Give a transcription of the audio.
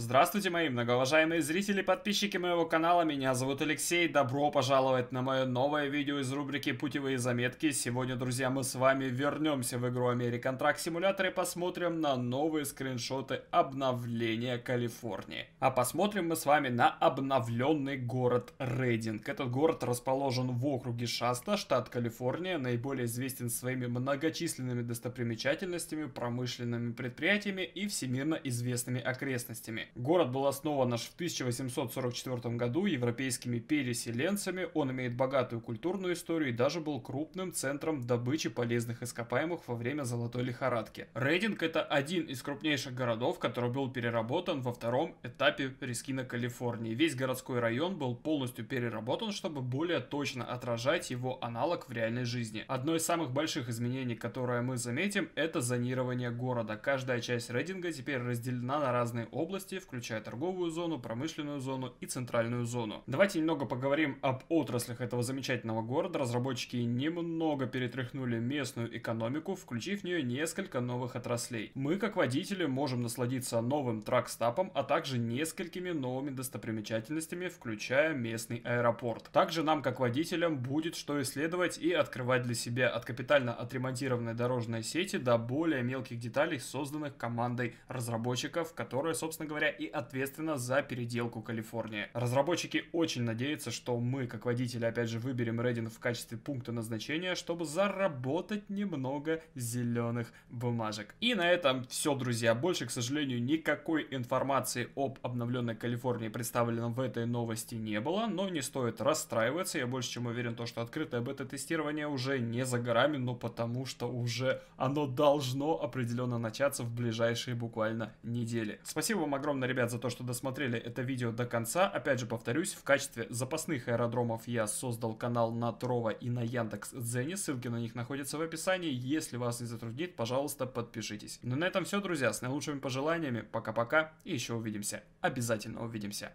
Здравствуйте, мои многоуважаемые зрители и подписчики моего канала. Меня зовут Алексей. Добро пожаловать на мое новое видео из рубрики «Путевые заметки». Сегодня, друзья, мы с вами вернемся в игру American Truck Simulator и посмотрим на новые скриншоты обновления Калифорнии. А посмотрим мы с вами на обновленный город Рейдинг. Этот город расположен в округе Шаста, штат Калифорния. Наиболее известен своими многочисленными достопримечательностями, промышленными предприятиями и всемирно известными окрестностями. Город был основан аж в 1844 году европейскими переселенцами, он имеет богатую культурную историю и даже был крупным центром добычи полезных ископаемых во время золотой лихорадки. Рейдинг это один из крупнейших городов, который был переработан во втором этапе Рискина Калифорнии. Весь городской район был полностью переработан, чтобы более точно отражать его аналог в реальной жизни. Одно из самых больших изменений, которое мы заметим, это зонирование города. Каждая часть Рейдинга теперь разделена на разные области, включая торговую зону, промышленную зону и центральную зону. Давайте немного поговорим об отраслях этого замечательного города. Разработчики немного перетряхнули местную экономику, включив в нее несколько новых отраслей. Мы, как водители, можем насладиться новым тракстапом, а также несколькими новыми достопримечательностями, включая местный аэропорт. Также нам, как водителям, будет что исследовать и открывать для себя от капитально отремонтированной дорожной сети до более мелких деталей, созданных командой разработчиков, которая, собственно говоря, говоря, и ответственна за переделку Калифорнии. Разработчики очень надеются, что мы, как водители, опять же, выберем Redding в качестве пункта назначения, чтобы заработать немного зеленых бумажек. И на этом все, друзья. Больше, к сожалению, никакой информации об обновленной Калифорнии представлено в этой новости не было, но не стоит расстраиваться. Я больше чем уверен, то, что открытое бета-тестирование уже не за горами, но потому что уже оно должно определенно начаться в ближайшие буквально недели. Спасибо вам огромное огромное, ребят, за то, что досмотрели это видео до конца. Опять же, повторюсь, в качестве запасных аэродромов я создал канал на Трова и на Яндекс Яндекс.Дзене. Ссылки на них находятся в описании. Если вас не затруднит, пожалуйста, подпишитесь. Ну на этом все, друзья. С наилучшими пожеланиями. Пока-пока и еще увидимся. Обязательно увидимся.